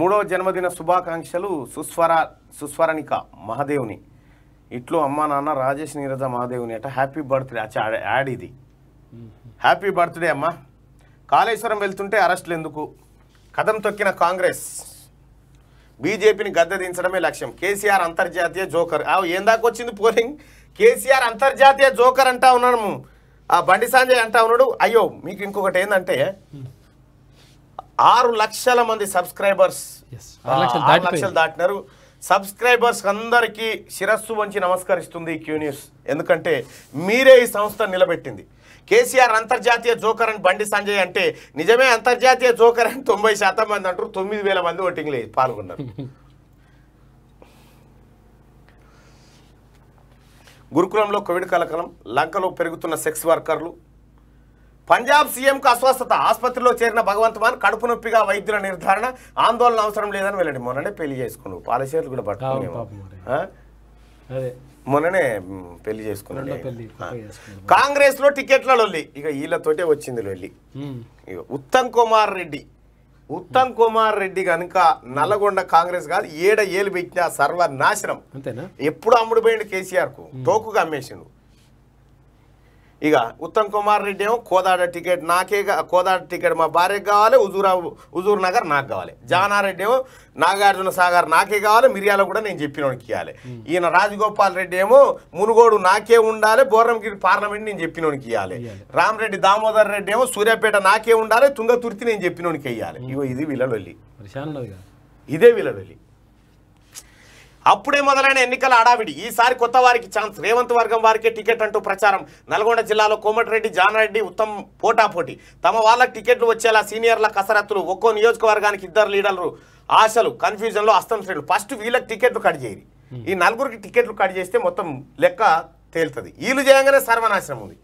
మూడవ జన్మదిన శుభాకాంక్షలు సుస్వర సుస్వరణిక మహాదేవుని ఇట్లో అమ్మా నాన్న రాజేష్ నీరజ మహాదేవుని అట హ్యాపీ బర్త్డే అచ్చా యాడ్ ఇది హ్యాపీ బర్త్డే అమ్మా కాళేశ్వరం వెళ్తుంటే అరెస్టులు ఎందుకు కథం తొక్కిన కాంగ్రెస్ బీజేపీని గద్దె దించడమే లక్ష్యం కేసీఆర్ అంతర్జాతీయ జోకర్ ఏం దాకా వచ్చింది పోలింగ్ కేసీఆర్ అంతర్జాతీయ జోకర్ అంటా ఉన్నాము ఆ బండి సాంజయ్ అంటా ఉన్నాడు అయ్యో మీకు ఇంకొకటి ఏంటంటే ఆరు లక్షల మంది సబ్స్క్రైబర్స్ ఆరు లక్షలు దాటినారు సబ్స్క్రైబర్స్ అందరికీ శిరస్సు వంచి నమస్కరిస్తుంది క్యూ న్యూస్ ఎందుకంటే మీరే ఈ సంస్థ నిలబెట్టింది కేసీఆర్ అంతర్జాతీయ జోకర్ అని బండి సంజయ్ అంటే నిజమే అంతర్జాతీయ జోకర్ అని తొంభై శాతం మంది అంటారు తొమ్మిది వేల మంది లేదు పాల్గొన్నారు గురుకులంలో కోవిడ్ కలకలం లంకలో పెరుగుతున్న సెక్స్ వర్కర్లు పంజాబ్ సీఎంకు అస్వస్థత ఆసుపత్రిలో చేరిన భగవంత్ మాన్ కడుపు నొప్పిగా వైద్యుల నిర్ధారణ ఆందోళన అవసరం లేదని వెళ్ళండి మొన్ననే పెళ్లి చేసుకున్నావు పాలసీలు కూడా పట్టుకుని మొన్ననే పెళ్లి చేసుకున్నాడు కాంగ్రెస్ లో టికెట్ల లొల్లి ఇక వీళ్ళతోటే వచ్చింది లొల్లి ఇక ఉత్తమ్ కుమార్ రెడ్డి ఉత్తమ్ కుమార్ రెడ్డి కనుక నల్లగొండ కాంగ్రెస్ కాదు ఏడ ఏలు పెట్టిన సర్వనాశనం ఎప్పుడు అమ్ముడు పోయిండు కేసీఆర్ కు తోకుగా అమ్మేసిండు ఇక ఉత్తమ్ కుమార్ రెడ్డి ఏమో కోదాడ టికెట్ నాకే కోదాడ టికెట్ మా భార్యకు కావాలి హుజూరా హుజూర్ నగర్ నాకు కావాలి జానారెడ్డి ఏమో నాగార్జున సాగర్ నాకే కావాలి మిర్యాల కూడా నేను వాడికి ఇవ్వాలి ఈయన రాజగోపాల్ రెడ్డి ఏమో మునుగోడు నాకే ఉండాలి బోర్రంగిరి పార్లమెంట్ నేను వాడికి ఇవ్వాలి రామరెడ్డి దామోదర్ రెడ్డి ఏమో సూర్యాపేట నాకే ఉండాలి తుంగతుర్తి నేను చెప్పినోడికి ఇవ్వాలి ఇగో ఇది విలలొల్లి ఇదే విలలొల్లి అప్పుడే మొదలైన ఎన్నికల అడావిడి ఈసారి కొత్త వారికి ఛాన్స్ రేవంత్ వర్గం వారికే టికెట్ అంటూ ప్రచారం నల్గొండ జిల్లాలో కోమటిరెడ్డి జానారెడ్డి ఉత్తమ్ పోటాపోటీ తమ వాళ్ళకి టికెట్లు వచ్చేలా సీనియర్ల కసరత్తులు ఒక్కో నియోజకవర్గానికి ఇద్దరు లీడర్లు ఆశలు కన్ఫ్యూజన్లో అస్తం శ్రేణులు ఫస్ట్ వీళ్ళకి టికెట్లు కట్ చేయరు ఈ నలుగురికి టికెట్లు కట్ చేస్తే మొత్తం లెక్క తేలుతుంది వీళ్ళు చేయగానే సర్వనాశనం ఉంది